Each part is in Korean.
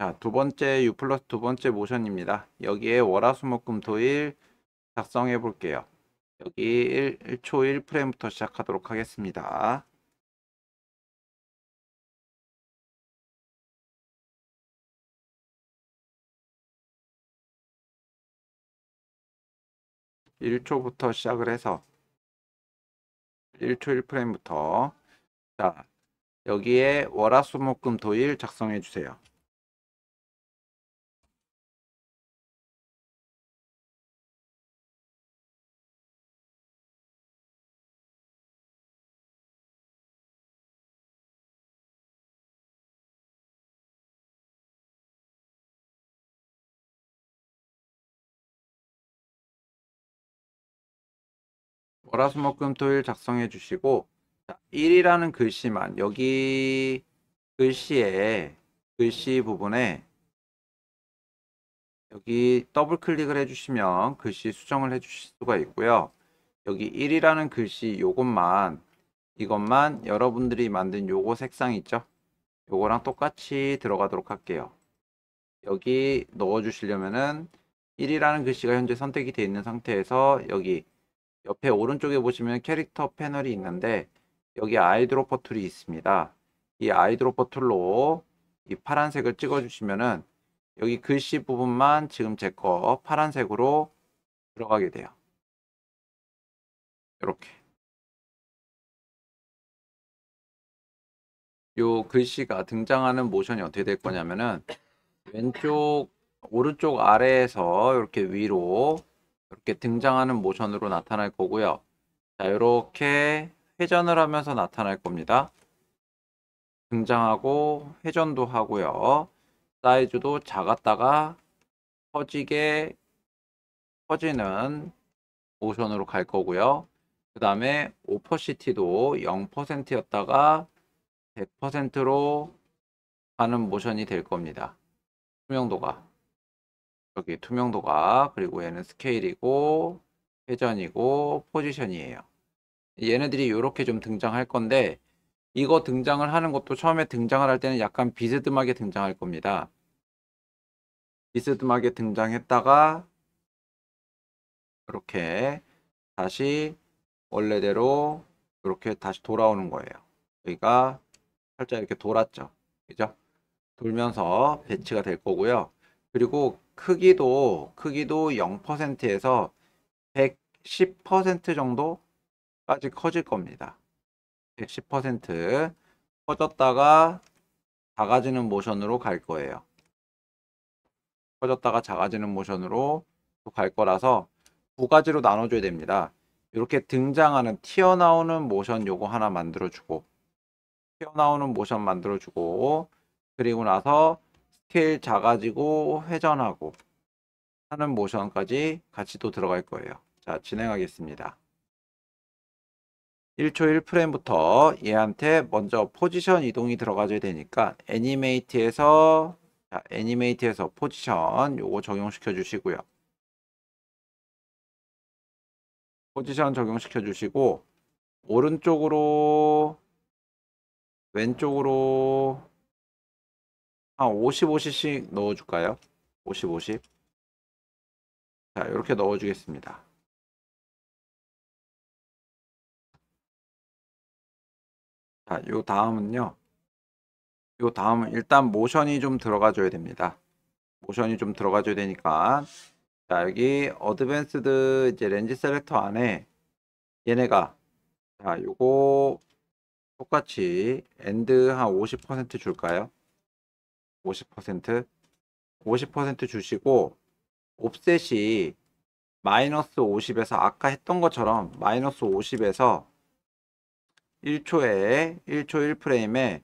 자, 두 번째 U 플러스 두 번째 모션입니다. 여기에 월화수목금 토일 작성해 볼게요. 여기 1, 1초 1프레임부터 시작하도록 하겠습니다. 1초부터 시작을 해서 1초 1프레임부터 자 여기에 월화수목금 토일 작성해 주세요. 월화수목금토일 작성해 주시고 1이라는 글씨만 여기 글씨에 글씨 부분에 여기 더블 클릭을 해주시면 글씨 수정을 해주실 수가 있고요. 여기 1이라는 글씨 요것만 이것만 여러분들이 만든 요거 색상 있죠? 요거랑 똑같이 들어가도록 할게요. 여기 넣어 주시려면은 1이라는 글씨가 현재 선택이 되어 있는 상태에서 여기 옆에 오른쪽에 보시면 캐릭터 패널이 있는데 여기 아이드로퍼 툴이 있습니다. 이 아이드로퍼 툴로 이 파란색을 찍어주시면은 여기 글씨 부분만 지금 제거 파란색으로 들어가게 돼요. 이렇게 요 글씨가 등장하는 모션이 어떻게 될 거냐면은 왼쪽 오른쪽 아래에서 이렇게 위로 이렇게 등장하는 모션으로 나타날 거고요. 자, 이렇게 회전을 하면서 나타날 겁니다. 등장하고 회전도 하고요. 사이즈도 작았다가 커지게 커지는 모션으로 갈 거고요. 그 다음에 오퍼시티도 0%였다가 100%로 가는 모션이 될 겁니다. 투명도가. 여기 투명도가 그리고 얘는 스케일이고 회전이고 포지션이에요. 얘네들이 이렇게 좀 등장할 건데 이거 등장을 하는 것도 처음에 등장을 할 때는 약간 비스듬하게 등장할 겁니다. 비스듬하게 등장했다가 이렇게 다시 원래대로 이렇게 다시 돌아오는 거예요. 여기가 살짝 이렇게 돌았죠. 그죠? 돌면서 배치가 될 거고요. 그리고 크기도 크기도 0%에서 110% 정도까지 커질 겁니다. 110% 커졌다가 작아지는 모션으로 갈 거예요. 커졌다가 작아지는 모션으로 갈 거라서 두 가지로 나눠줘야 됩니다. 이렇게 등장하는 튀어나오는 모션 요거 하나 만들어주고 튀어나오는 모션 만들어주고 그리고 나서 스케일 작아지고 회전하고 하는 모션까지 같이 또 들어갈 거예요. 자, 진행하겠습니다. 1초 1프레임부터 얘한테 먼저 포지션 이동이 들어가줘야 되니까 애니메이트에서 자, 애니메이트에서 포지션 요거 적용시켜 주시고요. 포지션 적용시켜 주시고 오른쪽으로 왼쪽으로 한 55cc씩 넣어줄까요? 50, 50. 자, 이렇게 넣어주겠습니다. 자, 요 다음은요. 요 다음은 일단 모션이 좀 들어가줘야 됩니다. 모션이 좀 들어가줘야 되니까 자 여기 어드밴스드 이제 렌즈 셀렉터 안에 얘네가 자 요거 똑같이 엔드 한 50% 줄까요? 50% 50% 주시고 옵셋이 마이너스 50에서 아까 했던 것처럼 마이너스 50에서 1초에 1초 1프레임에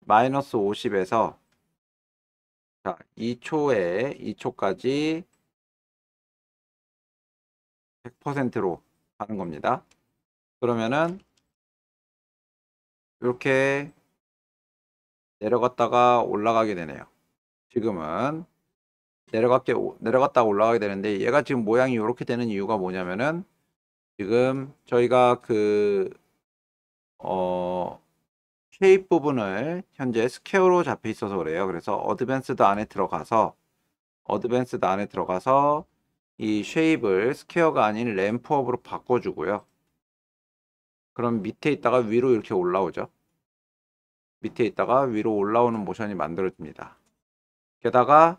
마이너스 50에서 자 2초에 2초까지 100%로 가는 겁니다. 그러면은 이렇게 내려갔다가 올라가게 되네요. 지금은 내려갔게 내려갔다가 올라가게 되는데 얘가 지금 모양이 이렇게 되는 이유가 뭐냐면은 지금 저희가 그 어, 쉐입 부분을 현재 스퀘어로 잡혀 있어서 그래요. 그래서 어드밴스드 안에 들어가서 어드밴스드 안에 들어가서 이 쉐입을 스퀘어가 아닌 램프업으로 바꿔주고요. 그럼 밑에 있다가 위로 이렇게 올라오죠. 밑에 있다가 위로 올라오는 모션이 만들어집니다. 게다가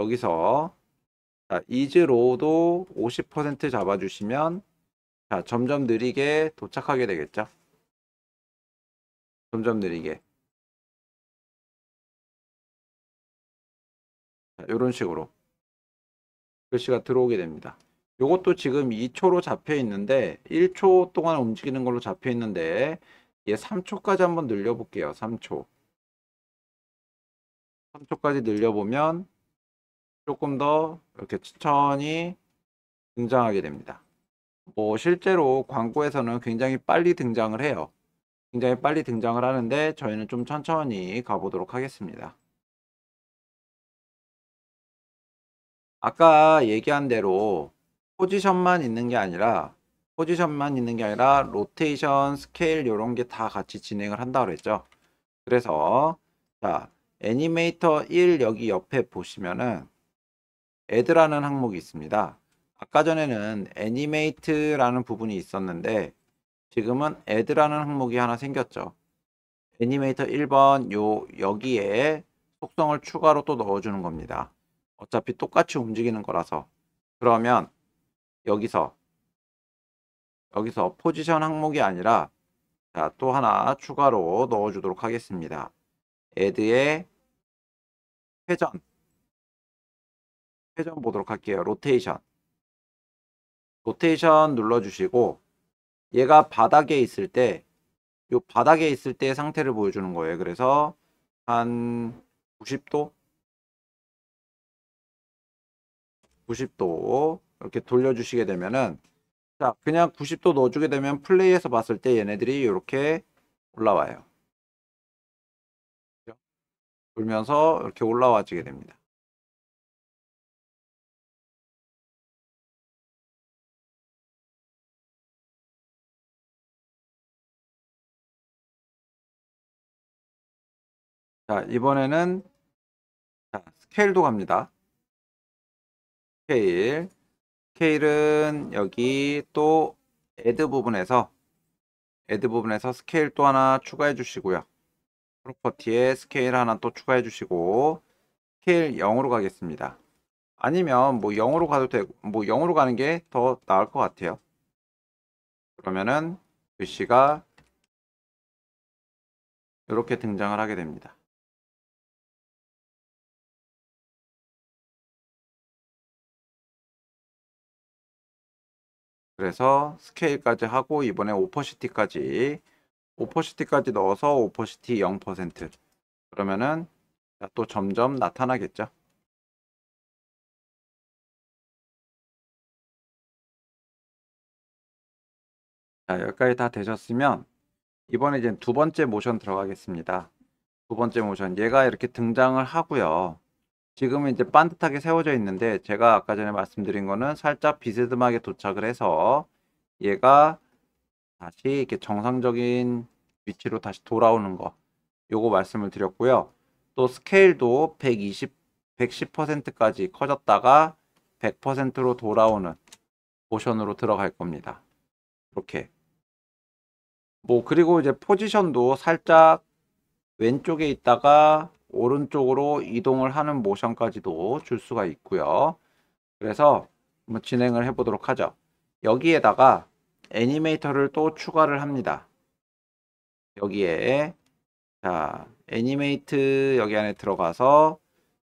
여기서 자, 이즈로우도 50% 잡아주시면 자, 점점 느리게 도착하게 되겠죠. 점점 느리게. 이런 식으로 글씨가 들어오게 됩니다. 이것도 지금 2초로 잡혀 있는데 1초 동안 움직이는 걸로 잡혀 있는데 얘 예, 3초까지 한번 늘려볼게요. 3초. 3초까지 늘려보면 조금 더 이렇게 천천히 등장하게 됩니다. 뭐 실제로 광고에서는 굉장히 빨리 등장을 해요. 굉장히 빨리 등장을 하는데 저희는 좀 천천히 가보도록 하겠습니다. 아까 얘기한 대로 포지션만 있는 게 아니라 포지션만 있는 게 아니라 로테이션, 스케일 이런 게 다 같이 진행을 한다고 그랬죠. 그래서 자 애니메이터 1 여기 옆에 보시면은 애드라는 항목이 있습니다. 아까 전에는 애니메이트라는 부분이 있었는데 지금은 애드라는 항목이 하나 생겼죠. 애니메이터 1번 요 여기에 속성을 추가로 또 넣어주는 겁니다. 어차피 똑같이 움직이는 거라서 그러면 여기서 여기서 포지션 항목이 아니라 자, 또 하나 추가로 넣어주도록 하겠습니다. 애드의 회전 회전 보도록 할게요. 로테이션 로테이션 눌러주시고 얘가 바닥에 있을 때 이 바닥에 있을 때 상태를 보여주는 거예요. 그래서 한 90도 90도 이렇게 돌려주시게 되면은 자, 그냥 90도 넣어주게 되면 플레이에서 봤을 때 얘네들이 이렇게 올라와요. 돌면서 이렇게 올라와지게 됩니다. 자, 이번에는 자, 스케일도 갑니다. 스케일. 스케일은 여기 또 add 부분에서 add 부분에서 스케일 또 하나 추가해 주시고요. 프로퍼티에 스케일 하나 또 추가해 주시고 스케일 0으로 가겠습니다. 아니면 뭐 0으로 가도 되고 뭐 0으로 가는 게 더 나을 것 같아요. 그러면은 글씨가 이렇게 등장을 하게 됩니다. 그래서 스케일까지 하고 이번에 오퍼시티까지 오퍼시티까지 넣어서 오퍼시티 0% 그러면은 또 점점 나타나겠죠. 자, 여기까지 다 되셨으면 이번에 이제 두 번째 모션 들어가겠습니다. 두 번째 모션 얘가 이렇게 등장을 하고요. 지금은 이제 반듯하게 세워져 있는데 제가 아까 전에 말씀드린 거는 살짝 비스듬하게 도착을 해서 얘가 다시 이렇게 정상적인 위치로 다시 돌아오는 거 요거 말씀을 드렸고요. 또 스케일도 120, 110%까지 커졌다가 100%로 돌아오는 모션으로 들어갈 겁니다. 이렇게. 뭐 그리고 이제 포지션도 살짝 왼쪽에 있다가 오른쪽으로 이동을 하는 모션까지도 줄 수가 있고요. 그래서 한번 진행을 해보도록 하죠. 여기에다가 애니메이터를 또 추가를 합니다. 여기에 자 애니메이트 여기 안에 들어가서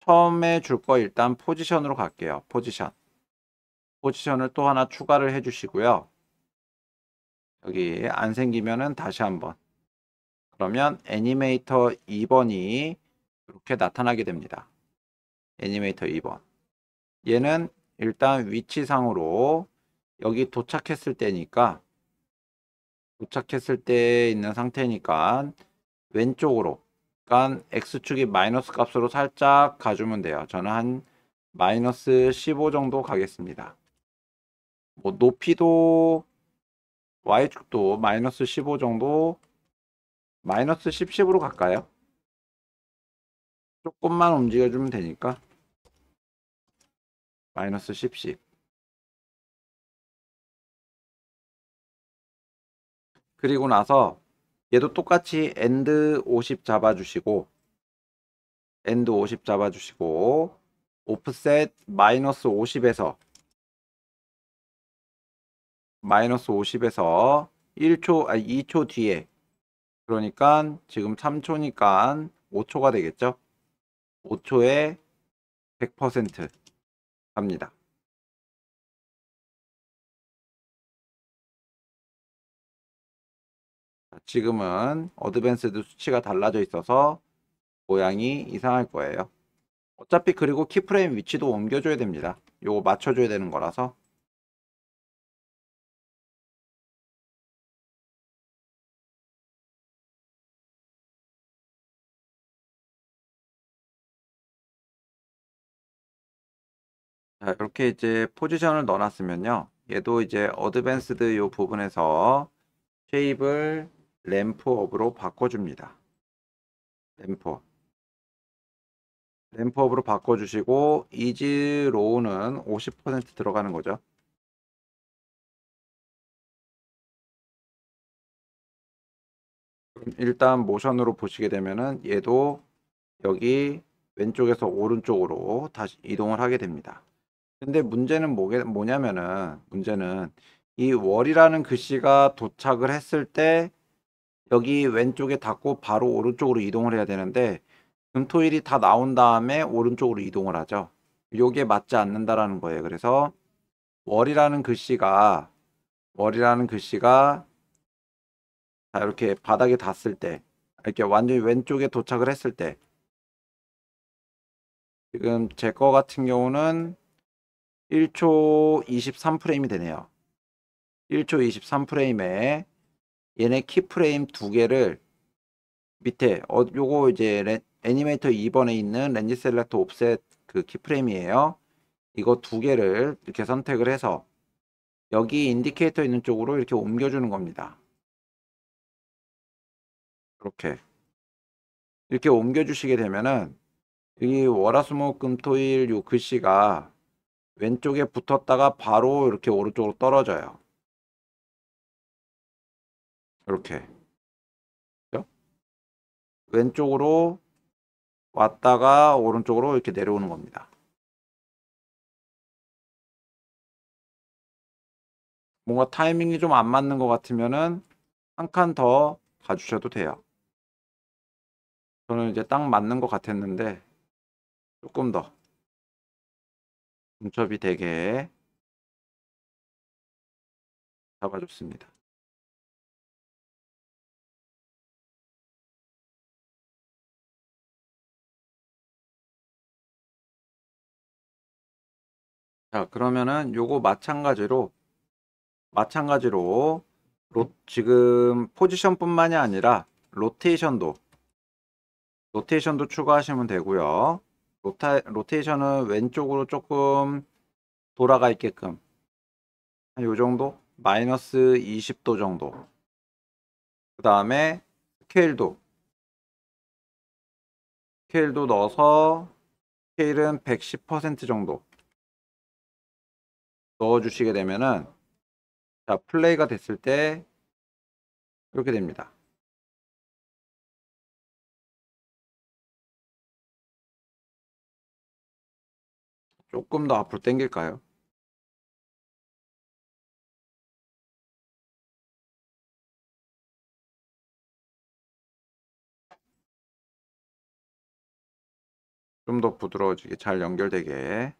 처음에 줄 거 일단 포지션으로 갈게요. 포지션 포지션을 또 하나 추가를 해주시고요. 여기 안 생기면은 다시 한번 그러면 애니메이터 2번이 이렇게 나타나게 됩니다. 애니메이터 2번. 얘는 일단 위치상으로 여기 도착했을 때니까 도착했을 때 있는 상태니까 왼쪽으로 그러니까 x축이 마이너스 값으로 살짝 가주면 돼요. 저는 한 마이너스 15 정도 가겠습니다. 뭐 높이도 y축도 마이너스 15 정도 마이너스 10, 10으로 갈까요? 조금만 움직여주면 되니까 마이너스 10씩 그리고 나서 얘도 똑같이 엔드 50 잡아주시고 엔드 50 잡아주시고 오프셋 마이너스 50에서 마이너스 50에서 1초, 아 2초 뒤에 그러니까 지금 3초니까 5초가 되겠죠? 5초에 100% 갑니다. 지금은 어드밴스드 수치가 달라져 있어서 모양이 이상할 거예요. 어차피 그리고 키프레임 위치도 옮겨줘야 됩니다. 요거 맞춰줘야 되는 거라서 자, 이렇게 이제 포지션을 넣어놨으면요. 얘도 이제 어드밴스드 요 부분에서 쉐입을 램프업으로 바꿔줍니다. 램프업. 램프업으로 바꿔주시고 이지 로우는 50% 들어가는 거죠. 일단 모션으로 보시게 되면은 얘도 여기 왼쪽에서 오른쪽으로 다시 이동을 하게 됩니다. 근데 문제는 뭐게, 뭐냐면은 문제는 이 월이라는 글씨가 도착을 했을 때 여기 왼쪽에 닿고 바로 오른쪽으로 이동을 해야 되는데 금토일이 다 나온 다음에 오른쪽으로 이동을 하죠. 요게 맞지 않는다라는 거예요. 그래서 월이라는 글씨가 월이라는 글씨가 자, 이렇게 바닥에 닿았을 때 이렇게 완전히 왼쪽에 도착을 했을 때 지금 제 거 같은 경우는 1초 23프레임이 되네요. 1초 23프레임에 얘네 키프레임 두 개를 밑에 어, 요거 이제 레, 애니메이터 2번에 있는 렌즈 셀렉터 옵셋 그 키프레임이에요. 이거 두 개를 이렇게 선택을 해서 여기 인디케이터 있는 쪽으로 이렇게 옮겨주는 겁니다. 이렇게 이렇게 옮겨주시게 되면은 여기 월화수목금토일 요 글씨가 왼쪽에 붙었다가 바로 이렇게 오른쪽으로 떨어져요. 이렇게. 그렇죠? 왼쪽으로 왔다가 오른쪽으로 이렇게 내려오는 겁니다. 뭔가 타이밍이 좀 안 맞는 것 같으면은 한 칸 더 가주셔도 돼요. 저는 이제 딱 맞는 것 같았는데 조금 더 중첩이 되게 잡아줬습니다. 자 그러면은 요거 마찬가지로 마찬가지로 로, 지금 포지션뿐만이 아니라 로테이션도 로테이션도 추가하시면 되고요. 로타, 로테이션은 왼쪽으로 조금 돌아가 있게끔 한요 정도 마이너스 20도 정도 그 다음에 스케일도 스케일도 넣어서 스케일은 110% 정도 넣어주시게 되면은 자 플레이가 됐을 때 이렇게 됩니다 조금 더 앞으로 당길까요? 좀 더 부드러워지게 잘 연결되게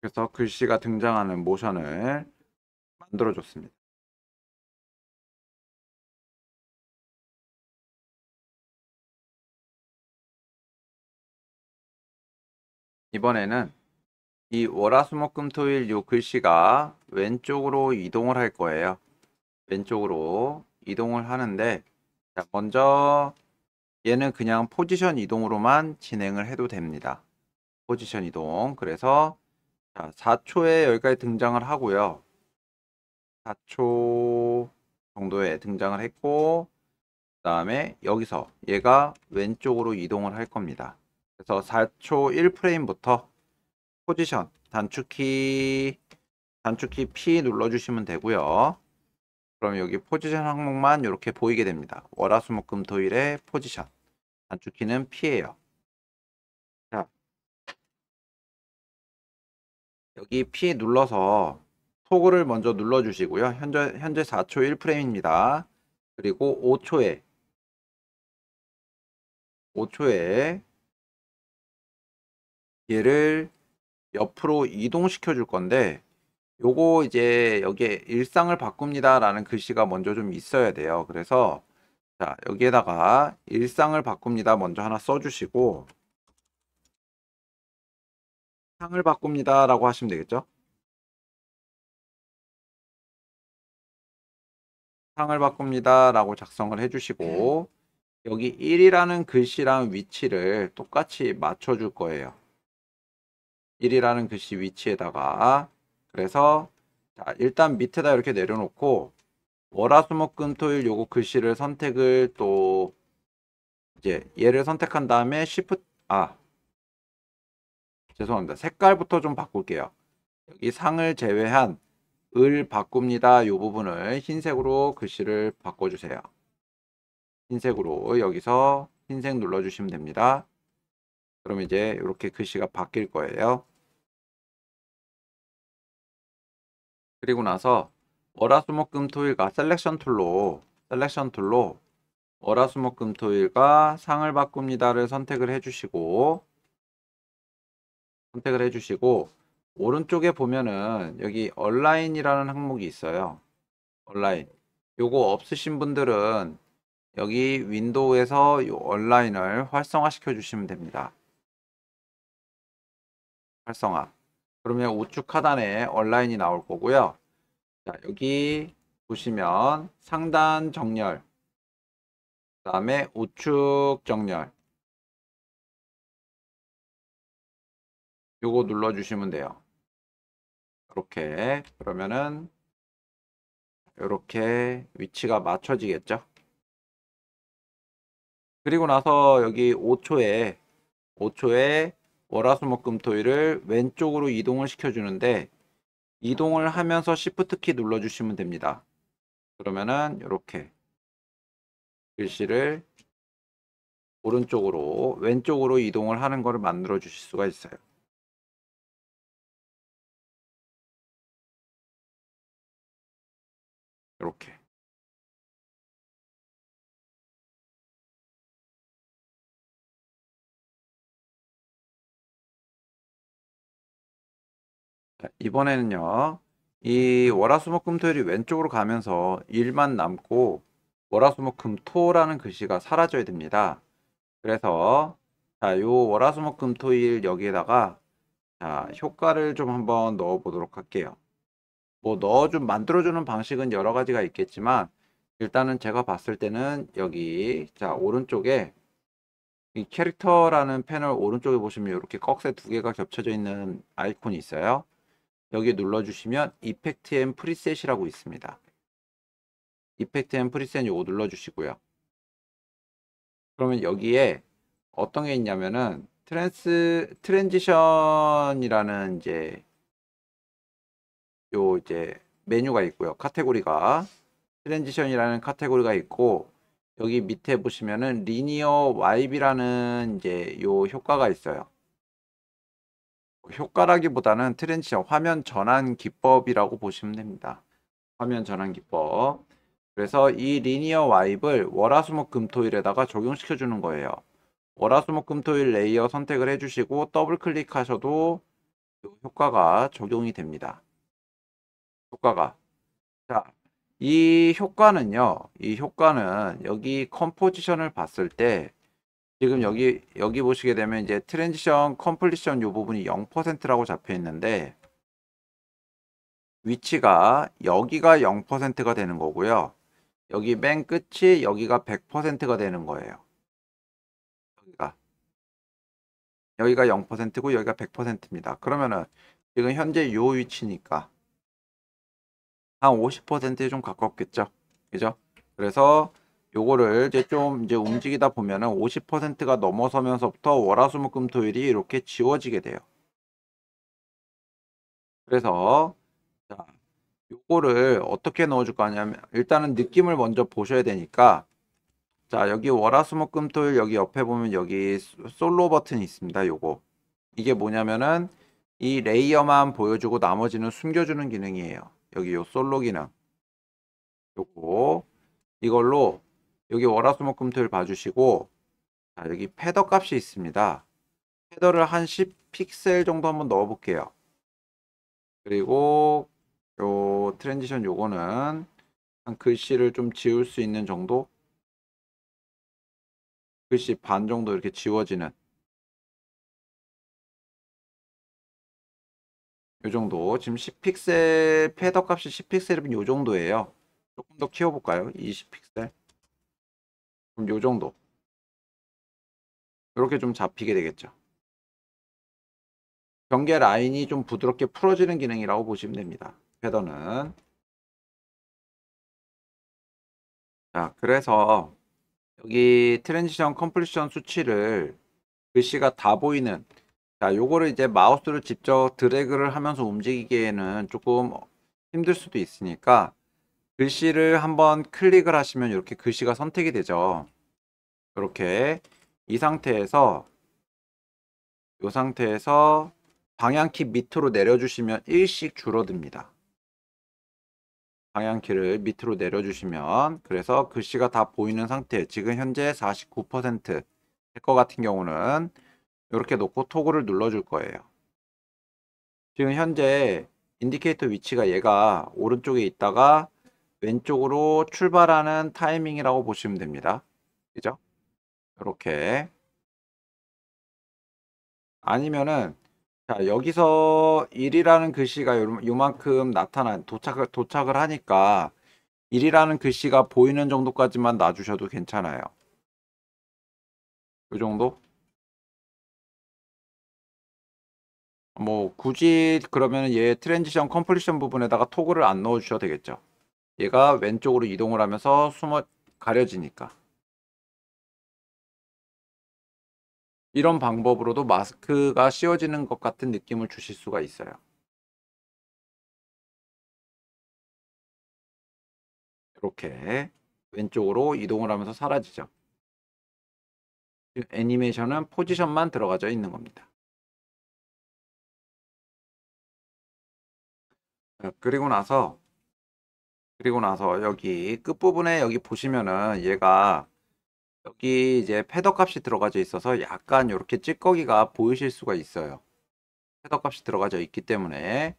그래서 글씨가 등장하는 모션을 만들어 줬습니다. 이번에는 이 월화수목금토일 요 글씨가 왼쪽으로 이동을 할 거예요. 왼쪽으로 이동을 하는데 자, 먼저 얘는 그냥 포지션 이동으로만 진행을 해도 됩니다. 포지션 이동. 그래서 자, 4초에 여기까지 등장을 하고요. 4초 정도에 등장을 했고 그 다음에 여기서 얘가 왼쪽으로 이동을 할 겁니다. 그래서 4초 1프레임부터 포지션 단축키 단축키 P 눌러주시면 되고요. 그럼 여기 포지션 항목만 이렇게 보이게 됩니다. 월화수목금 토일의 포지션 단축키는 P예요. 여기 P 눌러서 토글을 먼저 눌러주시고요. 현재, 현재 4초 1프레임입니다. 그리고 5초에 5초에 얘를 옆으로 이동시켜 줄 건데 요거 이제 여기에 일상을 바꿉니다 라는 글씨가 먼저 좀 있어야 돼요 그래서 자 여기에다가 일상을 바꿉니다 먼저 하나 써주시고 창을 바꿉니다 라고 하시면 되겠죠 창을 바꿉니다 라고 작성을 해주시고 여기 1이라는 글씨랑 위치를 똑같이 맞춰줄 거예요 1이라는 글씨 위치에다가 그래서 일단 밑에다 이렇게 내려놓고 월화수목금토일 요거 글씨를 선택을 또 이제 얘를 선택한 다음에 Shift 아 죄송합니다. 색깔부터 좀 바꿀게요. 여기 상을 제외한 을 바꿉니다. 이 부분을 흰색으로 글씨를 바꿔주세요. 흰색으로 여기서 흰색 눌러주시면 됩니다. 그럼 이제 이렇게 글씨가 바뀔 거예요. 그리고 나서 월화수목금토일과 셀렉션 툴로 셀렉션 툴로 월화수목금토일과 상을 바꿉니다를 선택을 해주시고 선택을 해주시고 오른쪽에 보면은 여기 얼라인이라는 항목이 있어요. 얼라인. 요거 없으신 분들은 여기 윈도우에서 요 얼라인을 활성화시켜 주시면 됩니다. 활성화. 그러면 우측 하단에 얼라인이 나올 거고요. 자, 여기 보시면 상단 정렬, 그 다음에 우측 정렬, 요거 눌러주시면 돼요. 이렇게 그러면은 이렇게 위치가 맞춰지겠죠. 그리고 나서 여기 5초에 5초에 월화수목금토일을 왼쪽으로 이동을 시켜주는데 이동을 하면서 Shift 키 눌러주시면 됩니다. 그러면은 이렇게 글씨를 오른쪽으로 왼쪽으로 이동을 하는 것을 만들어 주실 수가 있어요. 이렇게. 자, 이번에는요. 이 월화수목금토일이 왼쪽으로 가면서 일만 남고 월화수목금토라는 글씨가 사라져야 됩니다. 그래서 자요 월화수목금토일 여기에다가 자 효과를 좀 한번 넣어 보도록 할게요. 뭐 넣어준 만들어주는 방식은 여러 가지가 있겠지만 일단은 제가 봤을 때는 여기 자 오른쪽에 이 캐릭터라는 패널 오른쪽에 보시면 이렇게 꺽쇠 두 개가 겹쳐져 있는 아이콘이 있어요. 여기 눌러주시면 이펙트 앤 프리셋이라고 있습니다. 이펙트 앤 프리셋 요거 눌러주시고요. 그러면 여기에 어떤 게 있냐면은 트랜스 트랜지션이라는 이제 요 이제 메뉴가 있고요. 카테고리가 트랜지션이라는 카테고리가 있고 여기 밑에 보시면은 리니어 와이비라는 이제 요 효과가 있어요. 효과라기보다는 트랜지션 화면 전환 기법이라고 보시면 됩니다. 화면 전환 기법. 그래서 이 리니어 와이입를 월화수목금토일에다가 적용시켜 주는 거예요. 월화수목금토일 레이어 선택을 해주시고 더블 클릭하셔도 효과가 적용이 됩니다. 효과가. 자, 이 효과는요, 이 효과는 여기 컴포지션을 봤을 때 지금 여기, 여기 보시게 되면 이제 트랜지션 컴플리션 요 부분이 0%라고 잡혀 있는데 위치가 여기가 0%가 되는 거고요. 여기 맨 끝이 여기가 100%가 되는 거예요. 여기가 여기가 0%고 여기가 100%입니다. 그러면은 지금 현재 요 위치니까 한 50%에 좀 가깝겠죠. 그죠? 그래서 요거를 이제 좀 이제 움직이다 보면은 50%가 넘어서면서부터 월화수목금 토일이 이렇게 지워지게 돼요. 그래서 자, 요거를 어떻게 넣어줄 거냐면 일단은 느낌을 먼저 보셔야 되니까 자 여기 월화수목금토일 여기 옆에 보면 여기 솔로 버튼이 있습니다. 요거 이게 뭐냐면은 이 레이어만 보여주고 나머지는 숨겨주는 기능이에요. 여기 요 솔로 기능 요거 이걸로 여기 월화수목금토일 봐주시고 자, 여기 패더 값이 있습니다. 패더를 한 10픽셀 정도 한번 넣어 볼게요. 그리고 요 트랜지션 요거는 한 글씨를 좀 지울 수 있는 정도 글씨 반 정도 이렇게 지워지는 요 정도 지금 10픽셀 패더 값이 10픽셀이면 요 정도예요 조금 더 키워볼까요 20픽셀 그럼 요 정도 이렇게 좀 잡히게 되겠죠 경계 라인이 좀 부드럽게 풀어지는 기능이라고 보시면 됩니다 패더는 자 그래서 여기 트랜지션 컴플리션 수치를 글씨가 다 보이는 자, 요거를 이제 마우스를 직접 드래그를 하면서 움직이기에는 조금 힘들 수도 있으니까 글씨를 한번 클릭을 하시면 이렇게 글씨가 선택이 되죠. 이렇게 이 상태에서 이 상태에서 방향키 밑으로 내려주시면 1씩 줄어듭니다. 방향키를 밑으로 내려주시면 그래서 글씨가 다 보이는 상태 지금 현재 49%제 거 같은 경우는 이렇게 놓고 토글을 눌러줄 거예요. 지금 현재 인디케이터 위치가 얘가 오른쪽에 있다가 왼쪽으로 출발하는 타이밍이라고 보시면 됩니다. 그죠? 이렇게 아니면은 자 여기서 1이라는 글씨가 요, 만큼 나타난 도착을 도착을 하니까 1이라는 글씨가 보이는 정도까지만 놔주셔도 괜찮아요. 이 정도? 뭐 굳이 그러면 얘 트랜지션 컴플리션 부분에다가 토글을 안 넣어 주셔도 되겠죠. 얘가 왼쪽으로 이동을 하면서 숨어 가려지니까. 이런 방법으로도 마스크가 씌워지는 것 같은 느낌을 주실 수가 있어요. 이렇게 왼쪽으로 이동을 하면서 사라지죠. 애니메이션은 포지션만 들어가져 있는 겁니다. 어, 그리고 나서 그리고 나서 여기 끝부분에 여기 보시면은 얘가 여기 이제 패더 값이 들어가져 있어서 약간 이렇게 찌꺼기가 보이실 수가 있어요. 패더 값이 들어가져 있기 때문에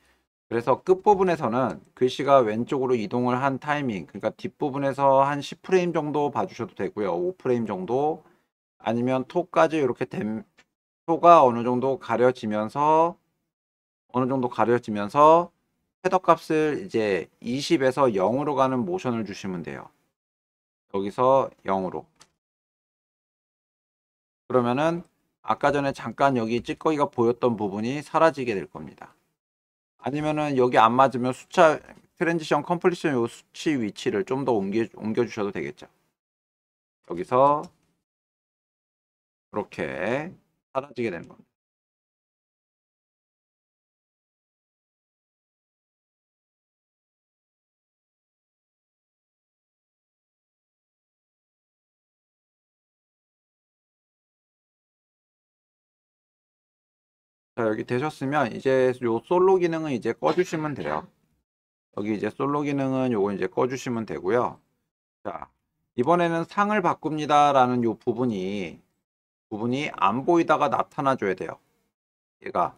그래서 끝부분에서는 글씨가 왼쪽으로 이동을 한 타이밍 그러니까 뒷부분에서 한 10프레임 정도 봐주셔도 되고요. 5프레임 정도 아니면 토까지 이렇게 된 토가 어느 정도 가려지면서 어느 정도 가려지면서 헤더값을 이제 20에서 0으로 가는 모션을 주시면 돼요. 여기서 0으로. 그러면은 아까 전에 잠깐 여기 찌꺼기가 보였던 부분이 사라지게 될 겁니다. 아니면은 여기 안 맞으면 수차 트랜지션 컴플리션 요 수치 위치를 좀 더 옮겨, 옮겨주셔도 되겠죠. 여기서 이렇게 사라지게 되는 겁니다. 자 여기 되셨으면 이제 요 솔로 기능은 이제 꺼주시면 돼요. 여기 이제 솔로 기능은 요거 이제 꺼주시면 되고요. 자 이번에는 상을 바꿉니다 라는 요 부분이 부분이 안 보이다가 나타나 줘야 돼요. 얘가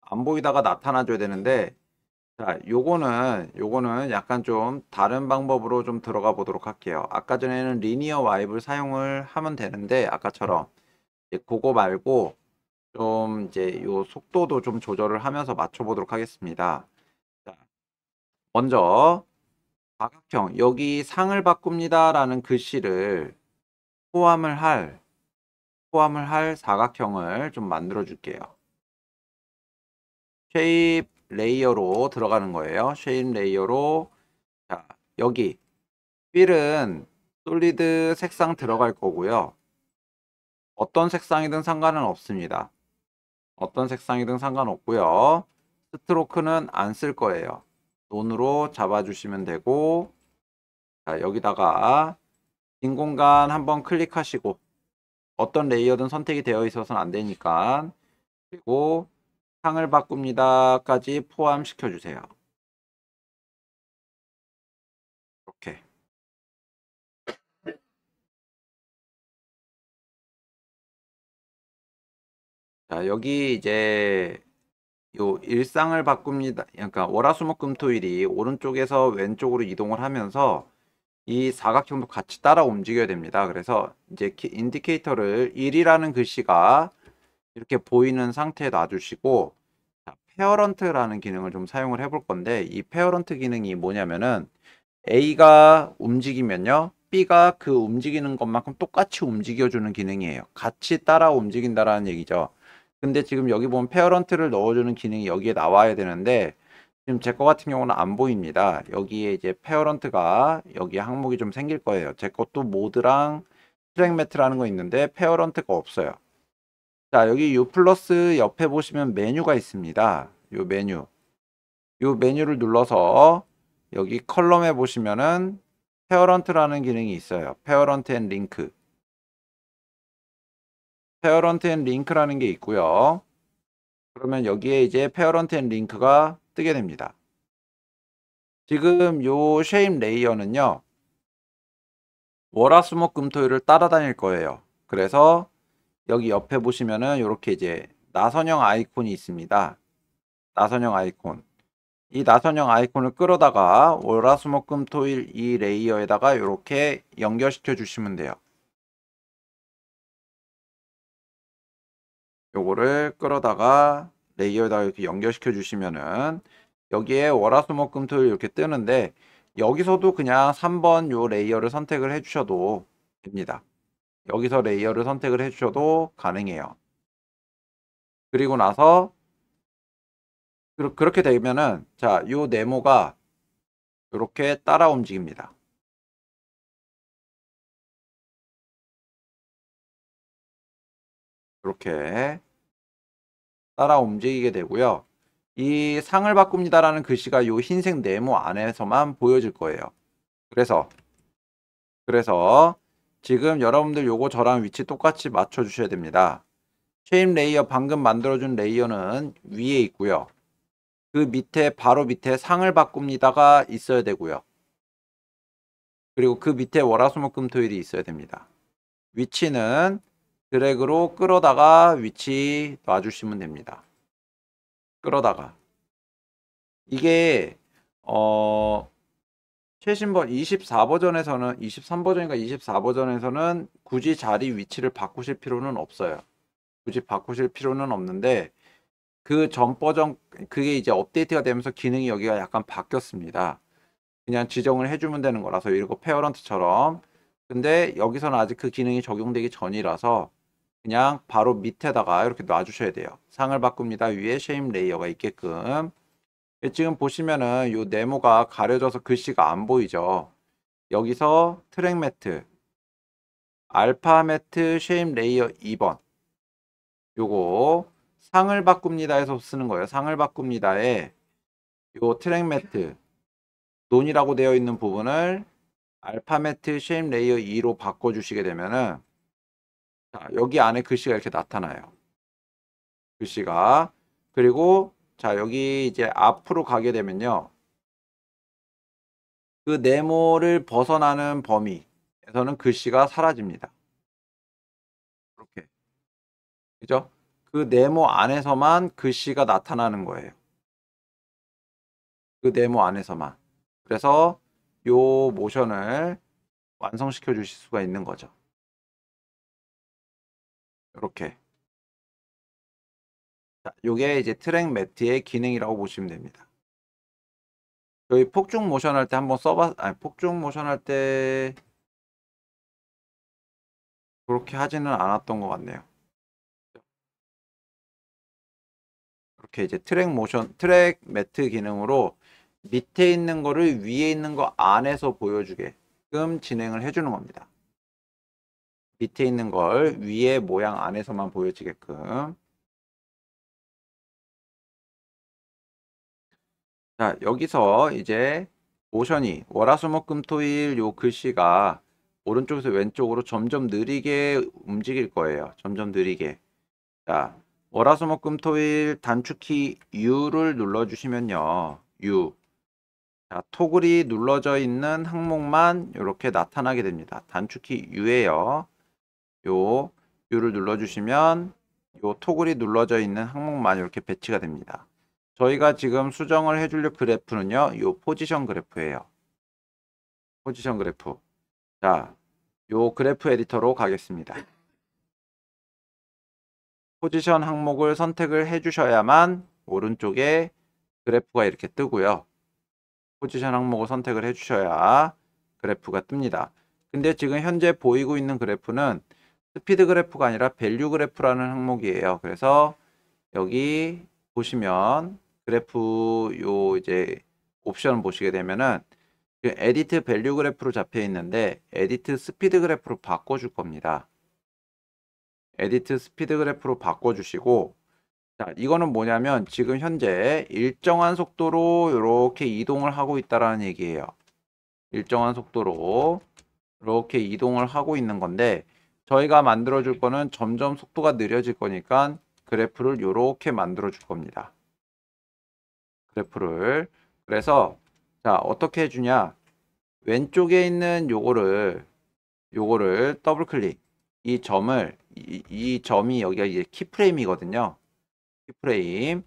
안 보이다가 나타나 줘야 되는데 자 요거는 요거는 약간 좀 다른 방법으로 좀 들어가 보도록 할게요. 아까 전에는 리니어 와이브를 사용을 하면 되는데 아까처럼 고거 말고 좀 이제 요 속도도 좀 조절을 하면서 맞춰보도록 하겠습니다. 자, 먼저 다각형 여기 상을 바꿉니다 라는 글씨를 포함을 할 포함을 할 사각형을 좀 만들어 줄게요. 쉐입 레이어로 들어가는 거예요. 쉐입 레이어로 자 여기 필은 솔리드 색상 들어갈 거고요. 어떤 색상이든 상관은 없습니다. 어떤 색상이든 상관없고요. 스트로크는 안 쓸 거예요. 논으로 잡아주시면 되고 자, 여기다가 빈 공간 한번 클릭하시고 어떤 레이어든 선택이 되어 있어서는 안 되니까 그리고 상을 바꿉니다까지 포함시켜 주세요. 자, 여기 이제 요 일상을 바꿉니다. 그러니까 월화수목금토일이 오른쪽에서 왼쪽으로 이동을 하면서 이 사각형도 같이 따라 움직여야 됩니다. 그래서 이제 인디케이터를 1이라는 글씨가 이렇게 보이는 상태에 놔주시고 자, 페어런트라는 기능을 좀 사용을 해볼 건데 이 페어런트 기능이 뭐냐면은 A가 움직이면요. B가 그 움직이는 것만큼 똑같이 움직여주는 기능이에요. 같이 따라 움직인다라는 얘기죠. 근데 지금 여기 보면 페어런트를 넣어주는 기능이 여기에 나와야 되는데 지금 제 거 같은 경우는 안 보입니다. 여기에 이제 페어런트가 여기 항목이 좀 생길 거예요. 제 것도 모드랑 실행 매트라는 거 있는데 페어런트가 없어요. 자 여기 U 플러스 옆에 보시면 메뉴가 있습니다. 요 메뉴 요 메뉴를 눌러서 여기 컬럼에 보시면은 페어런트라는 기능이 있어요. 페어런트 앤 링크 페어런트 앤링크라는게 있고요. 그러면 여기에 이제 페어런트 앤링크가 뜨게 됩니다. 지금 요 쉐임 레이어는요. 월화수목금토일을 따라다닐 거예요. 그래서 여기 옆에 보시면은 이렇게 이제 나선형 아이콘이 있습니다. 나선형 아이콘. 이 나선형 아이콘을 끌어다가 월화수목금토일 이 레이어에다가 이렇게 연결시켜 주시면 돼요. 요거를 끌어다가 레이어에다가 이렇게 연결시켜 주시면은 여기에 월화수목금토일 이렇게 뜨는데 여기서도 그냥 3번 요 레이어를 선택을 해 주셔도 됩니다. 여기서 레이어를 선택을 해 주셔도 가능해요. 그리고 나서 그렇게 되면은 자, 요 네모가 이렇게 따라 움직입니다. 이렇게 따라 움직이게 되고요. 이 상을 바꿉니다라는 글씨가 이 흰색 네모 안에서만 보여질 거예요. 그래서 그래서 지금 여러분들 요거 저랑 위치 똑같이 맞춰 주셔야 됩니다. 쉐임 레이어 방금 만들어준 레이어는 위에 있고요. 그 밑에 바로 밑에 상을 바꿉니다가 있어야 되고요. 그리고 그 밑에 월화수목금토일이 있어야 됩니다. 위치는 드래그로 끌어다가 위치 놔주시면 됩니다. 끌어다가 이게 어 최신 버 24버전에서는 23버전인가 24버전에서는 굳이 자리 위치를 바꾸실 필요는 없어요. 굳이 바꾸실 필요는 없는데 그 전 버전 그게 이제 업데이트가 되면서 기능이 여기가 약간 바뀌었습니다. 그냥 지정을 해주면 되는 거라서 이거 페어런트처럼 근데 여기서는 아직 그 기능이 적용되기 전이라서 그냥 바로 밑에다가 이렇게 놔주셔야 돼요. 상을 바꿉니다. 위에 쉐임 레이어가 있게끔 지금 보시면은 이 네모가 가려져서 글씨가 안 보이죠. 여기서 트랙 매트 알파 매트 쉐임 레이어 2번 요거 상을 바꿉니다 해서 쓰는 거예요. 상을 바꿉니다에 요 트랙 매트 논이라고 되어 있는 부분을 알파 매트 쉐임 레이어 2로 바꿔주시게 되면은 자, 여기 안에 글씨가 이렇게 나타나요. 글씨가. 그리고 자, 여기 이제 앞으로 가게 되면요. 그 네모를 벗어나는 범위에서는 글씨가 사라집니다. 이렇게. 그죠? 그 네모 안에서만 글씨가 나타나는 거예요. 그 네모 안에서만. 그래서 요 모션을 완성시켜 주실 수가 있는 거죠. 이렇게 자, 요게 이제 트랙 매트의 기능이라고 보시면 됩니다. 여기 폭죽 모션 할 때 한번 써봤, 아니, 폭죽 모션 할 때 그렇게 하지는 않았던 것 같네요. 이렇게 이제 트랙 모션, 트랙 매트 기능으로 밑에 있는 거를 위에 있는 거 안에서 보여주게끔 진행을 해주는 겁니다. 밑에 있는 걸위에 모양 안에서만 보여지게끔 자 여기서 이제 모션이 월화수목금토일 요 글씨가 오른쪽에서 왼쪽으로 점점 느리게 움직일 거예요. 점점 느리게. 자, 월화수목금토일 단축키 U를 눌러주시면요. U. 자, 토글이 눌러져 있는 항목만 이렇게 나타나게 됩니다. 단축키 u 에요 요 U를 눌러주시면 요 토글이 눌러져 있는 항목만 이렇게 배치가 됩니다. 저희가 지금 수정을 해줄 그래프는요. 요 포지션 그래프예요. 포지션 그래프. 자, 요 그래프 에디터로 가겠습니다. 포지션 항목을 선택을 해주셔야만 오른쪽에 그래프가 이렇게 뜨고요. 포지션 항목을 선택을 해주셔야 그래프가 뜹니다. 근데 지금 현재 보이고 있는 그래프는 스피드 그래프가 아니라 밸류 그래프라는 항목이에요. 그래서 여기 보시면 그래프 요 이제 옵션 보시게 되면은 그 에디트 밸류 그래프로 잡혀 있는데 에디트 스피드 그래프로 바꿔 줄 겁니다. 에디트 스피드 그래프로 바꿔 주시고 자, 이거는 뭐냐면 지금 현재 일정한 속도로 이렇게 이동을 하고 있다라는 얘기예요. 일정한 속도로 이렇게 이동을 하고 있는 건데 저희가 만들어 줄 거는 점점 속도가 느려질 거니까 그래프를 이렇게 만들어 줄 겁니다. 그래프를 그래서 자 어떻게 해주냐 왼쪽에 있는 요거를 요거를 더블 클릭 이 점을 이, 이 점이 여기가 이제 키프레임이거든요 키프레임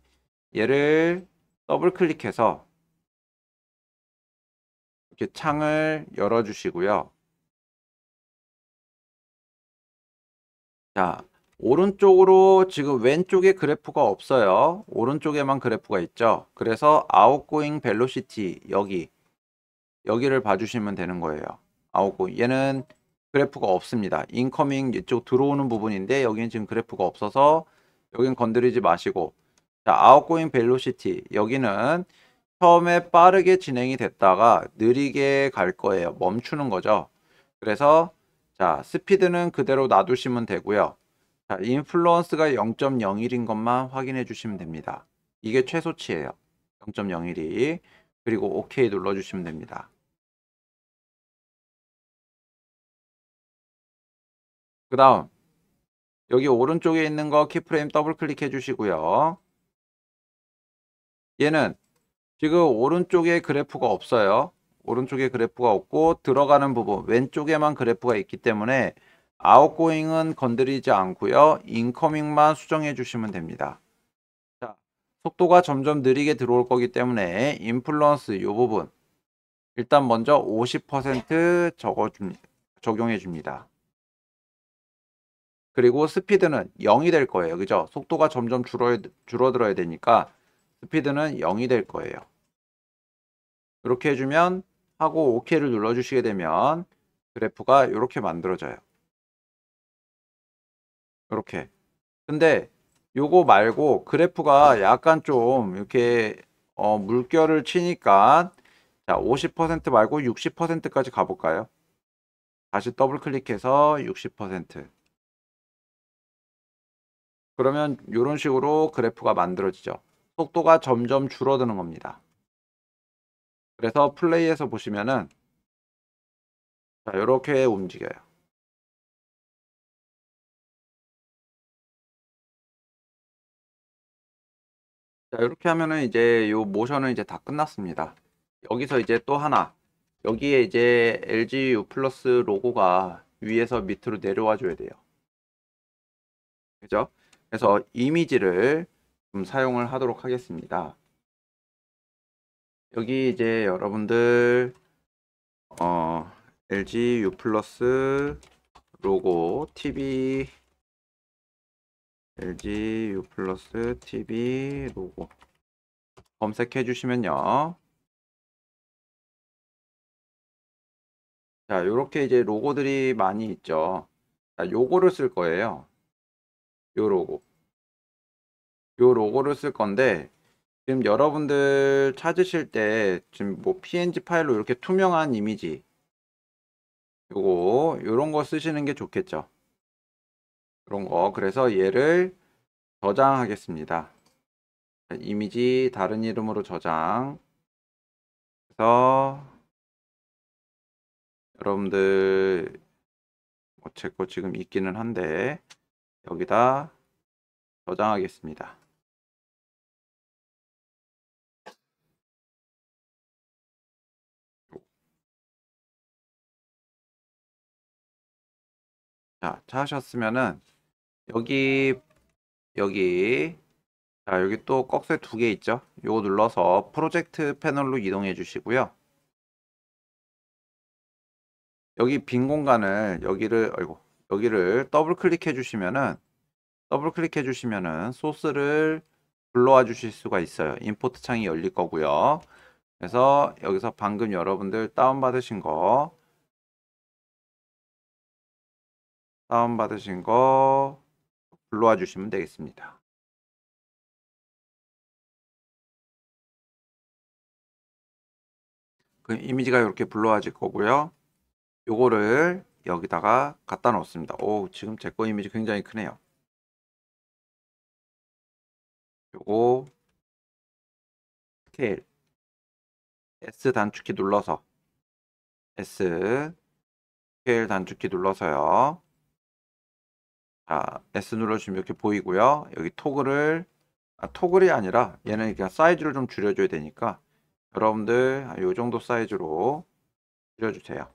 얘를 더블 클릭해서 이렇게 창을 열어 주시고요 자, 오른쪽으로 지금 왼쪽에 그래프가 없어요. 오른쪽에만 그래프가 있죠. 그래서 아웃고잉 벨로시티 여기 여기를 봐주시면 되는 거예요. 아웃고잉 얘는 그래프가 없습니다. 인커밍 이쪽 들어오는 부분인데 여기는 지금 그래프가 없어서 여긴 건드리지 마시고 자 아웃고잉 벨로시티 여기는 처음에 빠르게 진행이 됐다가 느리게 갈 거예요. 멈추는 거죠. 그래서 자, 스피드는 그대로 놔두시면 되고요. 자, 인플루언스가 0.01인 것만 확인해 주시면 됩니다. 이게 최소치예요. 0.01이. 그리고 OK 눌러주시면 됩니다. 그 다음 여기 오른쪽에 있는 거 키프레임 더블 클릭해 주시고요. 얘는 지금 오른쪽에 그래프가 없어요. 오른쪽에 그래프가 없고 들어가는 부분 왼쪽에만 그래프가 있기 때문에 아웃고잉은 건드리지 않고요. 인커밍만 수정해 주시면 됩니다. 자, 속도가 점점 느리게 들어올 거기 때문에 인플루언스 이 부분 일단 먼저 50%적어줍 적용해 줍니다. 그리고 스피드는 0이 될 거예요. 그죠? 속도가 점점 줄어, 줄어들어야 되니까 스피드는 0이 될 거예요. 이렇게 해주면 하고 OK를 눌러주시게 되면 그래프가 이렇게 만들어져요. 이렇게. 근데 요거 말고 그래프가 약간 좀 이렇게 어 물결을 치니까 자50% 말고 60%까지 가볼까요? 다시 더블 클릭해서 60% 그러면 이런 식으로 그래프가 만들어지죠. 속도가 점점 줄어드는 겁니다. 그래서 플레이에서 보시면은 자, 이렇게 움직여요. 자, 이렇게 하면은 이제 이 모션은 이제 다 끝났습니다. 여기서 이제 또 하나 여기에 이제 LG U 플러스 로고가 위에서 밑으로 내려와 줘야 돼요. 그죠? 그래서 이미지를 좀 사용을 하도록 하겠습니다. 여기 이제 여러분들 어, LG U 플러스 로고 TV LG U 플러스 TV 로고 검색해 주시면요. 자, 요렇게 이제 로고들이 많이 있죠. 자, 요거를 쓸 거예요. 요 로고. 요 로고를 쓸 건데 지금 여러분들 찾으실 때 지금 뭐 png 파일로 이렇게 투명한 이미지 요거 요런 거 쓰시는 게 좋겠죠 이런 거 그래서 얘를 저장하겠습니다 이미지 다른 이름으로 저장 그래서 여러분들 제 거 지금 있기는 한데 여기다 저장하겠습니다 자, 차셨으면은 여기 여기 자, 여기 또 꺽쇠 두 개 있죠? 요거 눌러서 프로젝트 패널로 이동해 주시고요. 여기 빈 공간을 여기를 아이고 여기를 더블 클릭해 주시면은 더블 클릭해 주시면은 소스를 불러와 주실 수가 있어요. 임포트 창이 열릴 거고요. 그래서 여기서 방금 여러분들 다운 받으신 거 다운받으신 거 불러와 주시면 되겠습니다. 그 이미지가 이렇게 불러와질 거고요. 요거를 여기다가 갖다 놓습니다. 오, 지금 제거 이미지 굉장히 크네요. 요거 스케일 S 단축키 눌러서 S 스케일 단축키 눌러서요. 자, S 눌러주면 이렇게 보이고요. 여기 토글을, 아, 토글이 아니라 얘는 그냥 사이즈를 좀 줄여줘야 되니까 여러분들 이 정도 사이즈로 줄여주세요.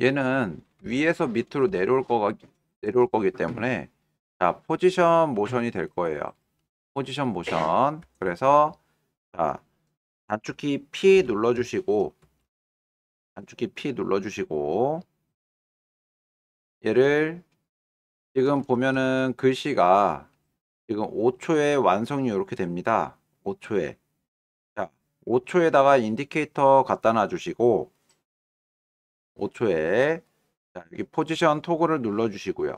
얘는 위에서 밑으로 내려올 거 내려올 거기 때문에 자 포지션 모션이 될 거예요. 포지션 모션. 그래서 자 단축키 P 눌러주시고 단축키 P 눌러주시고 얘를 지금 보면은 글씨가 지금 5초에 완성이 이렇게 됩니다. 5초에 자 5초에다가 인디케이터 갖다 놔주시고 5초에 자, 여기 포지션 토글을 눌러주시고요.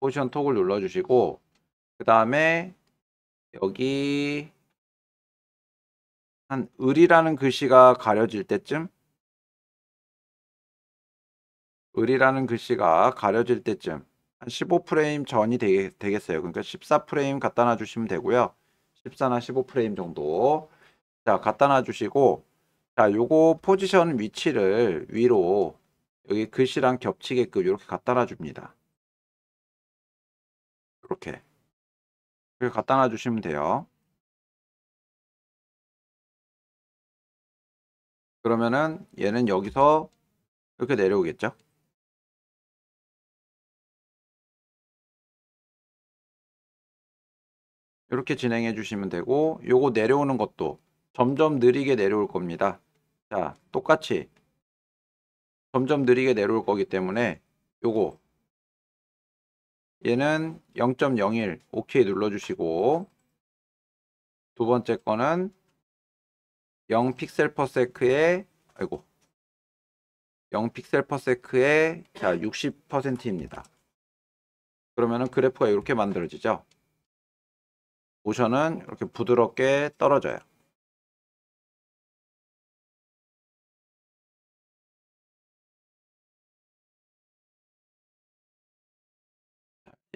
포지션 토글 눌러주시고 그 다음에 여기 한 을이라는 글씨가 가려질 때쯤 을이라는 글씨가 가려질 때쯤 한 15프레임 전이 되겠, 어요 그러니까 14프레임 갖다 놔주시면 되고요. 14나 15프레임 정도 자 갖다 놔주시고 자, 요거 포지션 위치를 위로 여기 글씨랑 겹치게끔 이렇게 그 갖다 놔줍니다. 이렇게. 이렇게 갖다 놔주시면 돼요. 그러면은 얘는 여기서 이렇게 내려오겠죠? 이렇게 진행해 주시면 되고 요거 내려오는 것도 점점 느리게 내려올 겁니다. 자, 똑같이 점점 느리게 내려올 거기 때문에 요거 얘는 0.01 OK 눌러주시고 두 번째 거는 0 픽셀 퍼 세크에 아이고 0 픽셀 퍼 세크에 자 60%입니다. 그러면은 그래프가 이렇게 만들어지죠. 모션은 이렇게 부드럽게 떨어져요.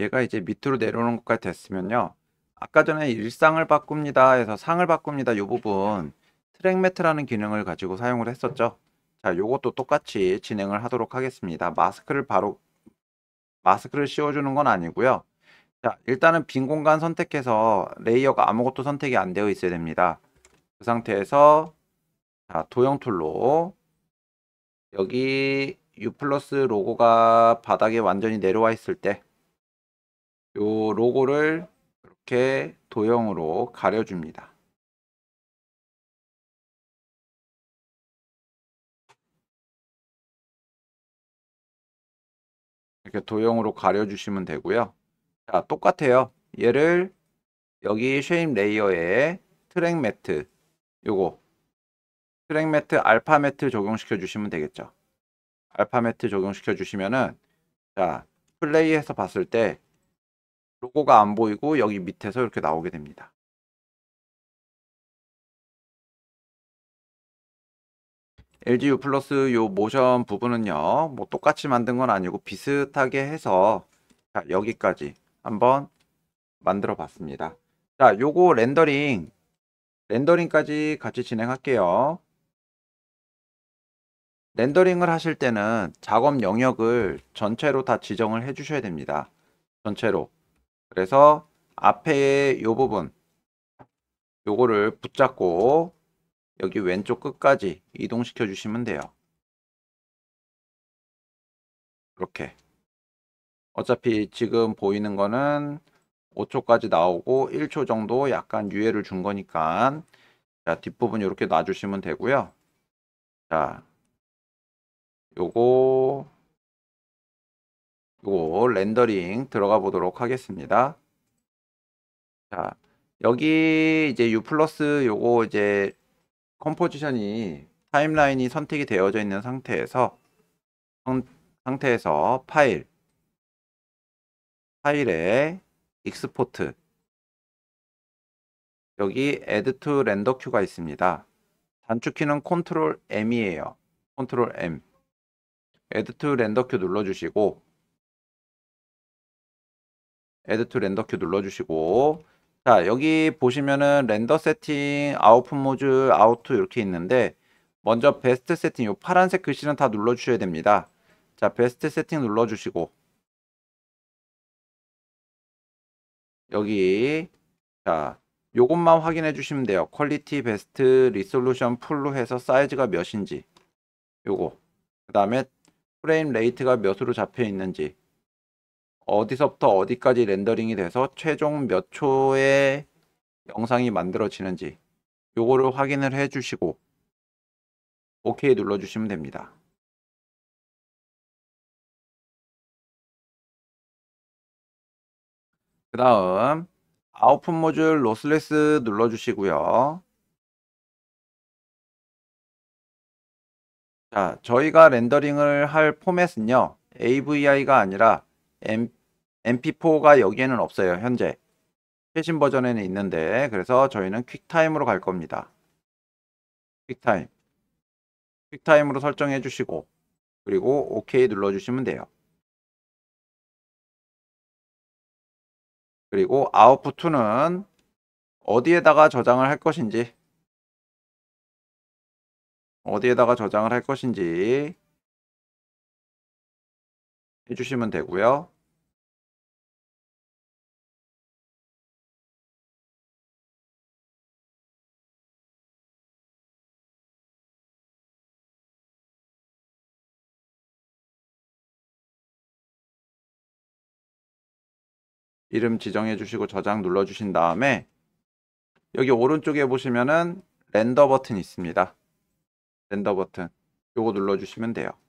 얘가 이제 밑으로 내려오는 것까지 됐으면요. 아까 전에 일상을 바꿉니다 해서 상을 바꿉니다 요 부분 트랙 매트라는 기능을 가지고 사용을 했었죠. 자, 요것도 똑같이 진행을 하도록 하겠습니다. 마스크를 바로 마스크를 씌워주는 건 아니고요. 자, 일단은 빈 공간 선택해서 레이어가 아무것도 선택이 안 되어 있어야 됩니다. 그 상태에서 자, 도형 툴로 여기 U 플러스 로고가 바닥에 완전히 내려와 있을 때요 로고를 이렇게 도형으로 가려줍니다. 이렇게 도형으로 가려주시면 되고요. 자, 똑같아요. 얘를 여기 쉐임 레이어에 트랙 매트 요거 트랙 매트 알파 매트 적용시켜 주시면 되겠죠. 알파 매트 적용시켜 주시면은 자 플레이해서 봤을 때 로고가 안 보이고 여기 밑에서 이렇게 나오게 됩니다. LGU 플러스 요 모션 부분은요. 뭐 똑같이 만든 건 아니고 비슷하게 해서 자, 여기까지 한번 만들어 봤습니다. 자, 요거 렌더링 렌더링까지 같이 진행할게요. 렌더링을 하실 때는 작업 영역을 전체로 다 지정을 해 주셔야 됩니다. 전체로 그래서 앞에 이 부분 요거를 붙잡고 여기 왼쪽 끝까지 이동시켜 주시면 돼요. 이렇게 어차피 지금 보이는 거는 5초까지 나오고 1초 정도 약간 유예를 준 거니까 자 뒷부분 이렇게 놔주시면 되고요. 자 요거 요거 렌더링 들어가 보도록 하겠습니다. 자, 여기 이제 U 플러스 요거 이제 컴포지션이 타임라인이 선택이 되어져 있는 상태에서 상태에서 파일 파일에 익스포트 여기 add to render queu가 있습니다. 단축키는 컨트롤 M이에요. 컨트롤 M add to render queue 눌러주시고 add to render q 눌러주시고 자 여기 보시면은 렌더 세팅, 아웃풋 모듈, 아웃2 이렇게 있는데 먼저 베스트 세팅 이 파란색 글씨는 다 눌러주셔야 됩니다. 자 베스트 세팅 눌러주시고 여기 자 요것만 확인해 주시면 돼요. 퀄리티 베스트 리솔루션 풀로 해서 사이즈가 몇인지 요거 그 다음에 프레임 레이트가 몇으로 잡혀 있는지 어디서부터 어디까지 렌더링이 돼서 최종 몇초에 영상이 만들어지는지 요거를 확인을 해 주시고 OK 눌러 주시면 됩니다. 그 다음 아웃풋 모듈 로스레스 눌러 주시고요. 자, 저희가 렌더링을 할 포맷은요. AVI가 아니라 M, p 4가 여기에는 없어요. 현재. 최신 버전에는 있는데 그래서 저희는 퀵타임으로 갈 겁니다. 퀵타임. 퀵타임으로 설정해 주시고 그리고 OK 눌러 주시면 돼요. 그리고 아웃풋2는 어디에다가 저장을 할 것인지 어디에다가 저장을 할 것인지 해주시면 되고요. 이름 지정해 주시고 저장 눌러 주신 다음에 여기 오른쪽에 보시면은 렌더 버튼 있습니다. 렌더 버튼 요거 눌러 주시면 돼요.